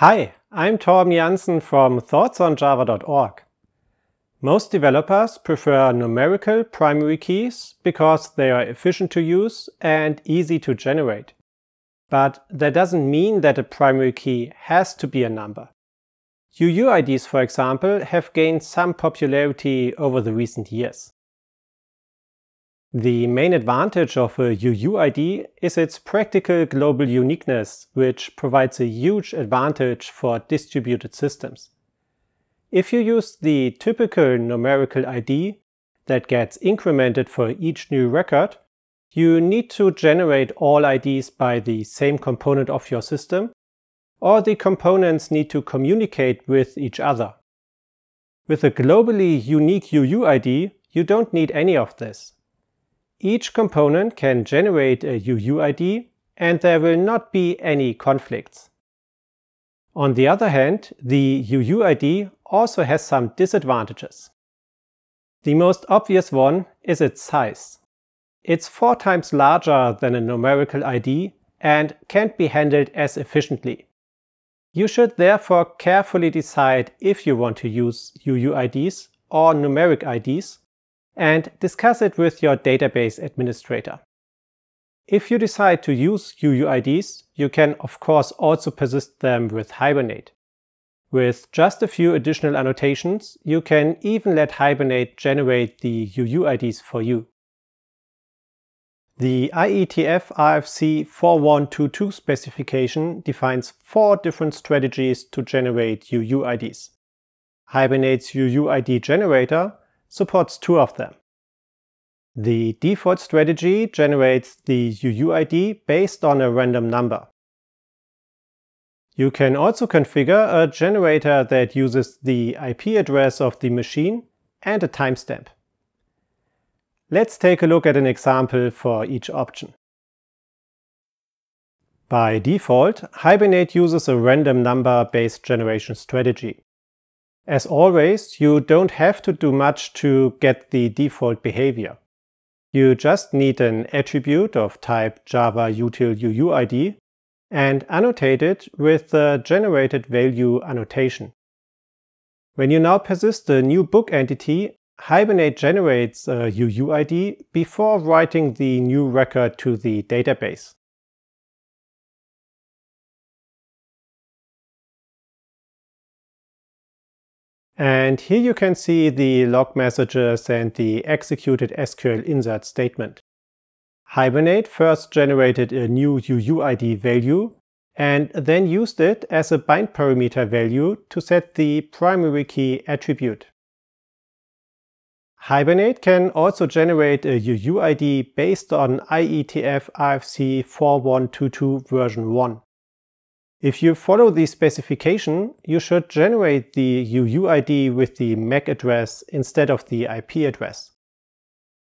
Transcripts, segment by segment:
Hi, I'm Torben Janssen from thoughtsonjava.org. Most developers prefer numerical primary keys because they are efficient to use and easy to generate. But that doesn't mean that a primary key has to be a number. UUIDs, for example, have gained some popularity over the recent years. The main advantage of a UUID is its practical global uniqueness, which provides a huge advantage for distributed systems. If you use the typical numerical ID that gets incremented for each new record, you need to generate all IDs by the same component of your system, or the components need to communicate with each other. With a globally unique UUID, you don't need any of this. Each component can generate a UUID and there will not be any conflicts. On the other hand, the UUID also has some disadvantages. The most obvious one is its size. It's four times larger than a numerical ID and can't be handled as efficiently. You should therefore carefully decide if you want to use UUIDs or numeric IDs and discuss it with your database administrator. If you decide to use UUIDs, you can of course also persist them with Hibernate. With just a few additional annotations, you can even let Hibernate generate the UUIDs for you. The IETF RFC 4122 specification defines four different strategies to generate UUIDs. Hibernate's UUID generator supports two of them. The default strategy generates the UUID based on a random number. You can also configure a generator that uses the IP address of the machine and a timestamp. Let's take a look at an example for each option. By default, Hibernate uses a random number-based generation strategy. As always, you don't have to do much to get the default behavior. You just need an attribute of type java util uuid and annotate it with the generated value annotation. When you now persist the new book entity, Hibernate generates a UUID before writing the new record to the database. And here you can see the log messages and the executed SQL insert statement. Hibernate first generated a new UUID value and then used it as a bind parameter value to set the primary key attribute. Hibernate can also generate a UUID based on IETF RFC 4122 version 1. If you follow the specification, you should generate the UUID with the MAC address instead of the IP address.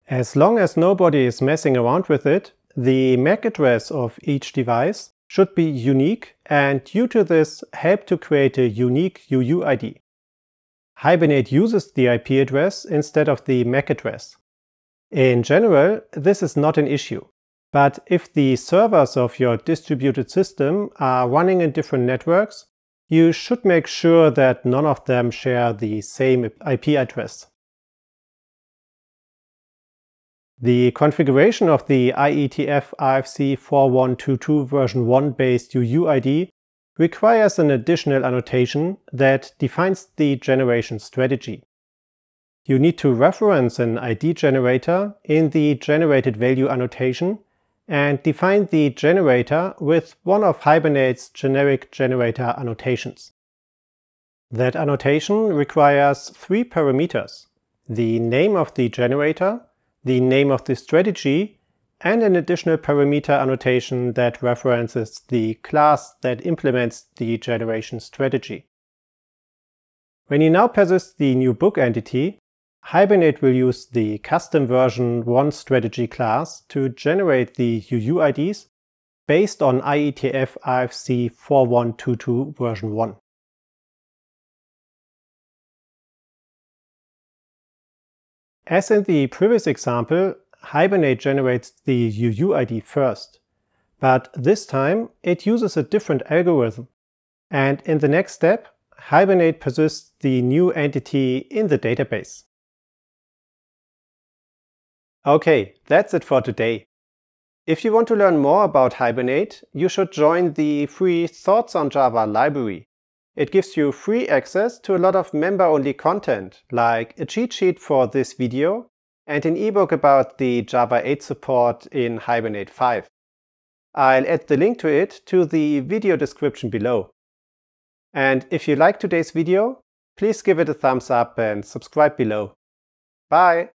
As long as nobody is messing around with it, the MAC address of each device should be unique and due to this help to create a unique UUID. Hibernate uses the IP address instead of the MAC address. In general, this is not an issue. But if the servers of your distributed system are running in different networks, you should make sure that none of them share the same IP address. The configuration of the IETF RFC 4122 version 1 based UUID requires an additional annotation that defines the generation strategy. You need to reference an ID generator in the generated value annotation and define the generator with one of Hibernate's generic generator annotations. That annotation requires three parameters, the name of the generator, the name of the strategy, and an additional parameter annotation that references the class that implements the generation strategy. When you now persist the new book entity, Hibernate will use the custom version 1 strategy class to generate the UUIDs based on IETF IFC 4122 version 1. As in the previous example, Hibernate generates the UUID first, but this time it uses a different algorithm. And in the next step, Hibernate persists the new entity in the database. Okay, that's it for today. If you want to learn more about Hibernate, you should join the free Thoughts on Java library. It gives you free access to a lot of member-only content, like a cheat sheet for this video and an ebook about the Java 8 support in Hibernate 5. I'll add the link to it to the video description below. And if you like today's video, please give it a thumbs up and subscribe below. Bye!